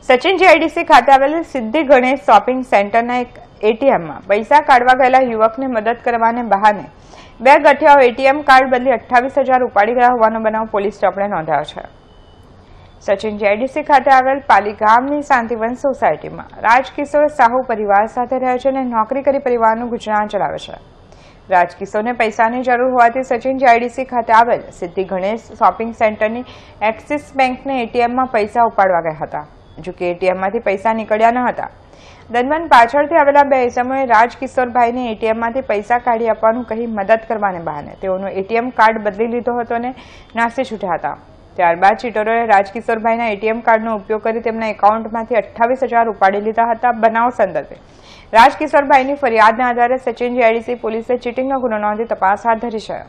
Sachin GIDC ખાતે આવેલ સિદ્ધિ ગણેશ શોપિંગ સેન્ટરના એક એટીએમમાં પૈસા કાઢવા ગયેલા યુવકને મદદ કરવાને બહાને બે ગઠિયાઓ એટીએમ કાર્ડ બદલી અઠ્ઠાવીસ હજાર ઉપાડી ગયા હોવાનો બનાવ પોલીસ ચોપડે નોંધાયો છે સચિન જીઆઈડીસી ખાતે આવેલ પાલી ગામની શાંતિવન સોસાયટીમાં રાજકિશોર સાહુ પરિવાર સાથે રહે છે અને નોકરી કરી પરિવારનું ગુજરાન ચલાવે છે રાજકિશોરને પૈસાની જરૂર હોવાથી સચિન જીઆઈડીસી ખાતે આવેલ સિદ્ધિ ગણેશ શોપિંગ સેન્ટરની એક્સિસ બેંકને એટીએમમાં પૈસા ઉપાડવા ગયા હતા જોકે એટીએમમાંથી પૈસા નીકળ્યા ન હતા દરમિયાન પાછળથી આવેલા બે ઇસમોએ રાજકિશોરભાઈને એટીએમમાંથી પૈસા કાઢી આપવાનું કહી મદદ કરવાને બહાને તેઓનો એટીએમ કાર્ડ બદલી લીધો હતો અને નાસી છૂટ્યા હતા ત્યારબાદ ચીટરોએ રાજકિશોરભાઈના એટીએમ કાર્ડનો ઉપયોગ કરી તેમના એકાઉન્ટમાંથી અઠ્ઠાવીસ હજાર ઉપાડી લીધા હતા બનાવ સંદર્ભે રાજકિશોરભાઈની ફરિયાદના આધારે સચિન જીઆઈડીસી પોલીસે ચીટિંગનો ગુનો નોંધી તપાસ હાથ ધરી છે